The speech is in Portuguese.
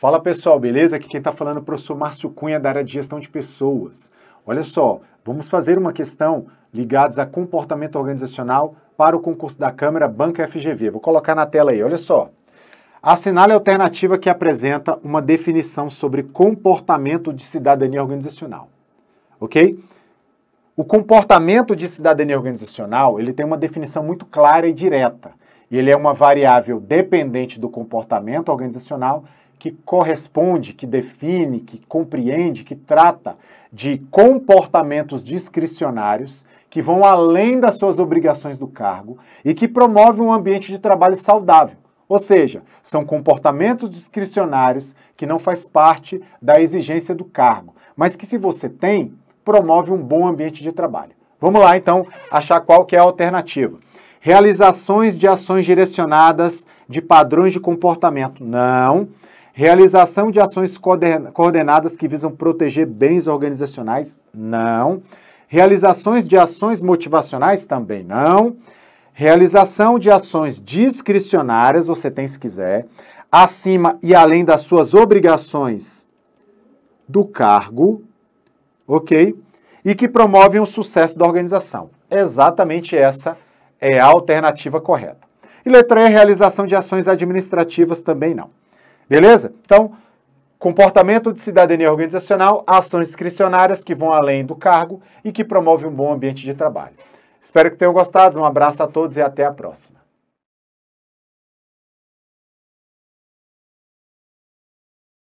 Fala pessoal, beleza? Aqui quem está falando é o professor Márcio Cunha da área de gestão de pessoas. Olha só, vamos fazer uma questão ligada a comportamento organizacional para o concurso da Câmara Banca FGV. Vou colocar na tela aí, olha só. Assinale a alternativa que apresenta uma definição sobre comportamento de cidadania organizacional. Ok? O comportamento de cidadania organizacional, ele tem uma definição muito clara e direta. E ele é uma variável dependente do comportamento organizacional que corresponde, que define, que compreende, que trata de comportamentos discricionários que vão além das suas obrigações do cargo e que promove um ambiente de trabalho saudável. Ou seja, são comportamentos discricionários que não faz parte da exigência do cargo, mas que se você tem, promove um bom ambiente de trabalho. Vamos lá então achar qual que é a alternativa. Realizações de ações direcionadas de padrões de comportamento. Não. Realização de ações coordenadas que visam proteger bens organizacionais? Não. Realizações de ações motivacionais? Também não. Realização de ações discricionárias, você tem se quiser, acima e além das suas obrigações do cargo, ok? E que promovem o sucesso da organização. Exatamente essa é a alternativa correta. E letra E, é realização de ações administrativas também não. Beleza? Então, comportamento de cidadania organizacional, ações discricionárias que vão além do cargo e que promovem um bom ambiente de trabalho. Espero que tenham gostado. Um abraço a todos e até a próxima.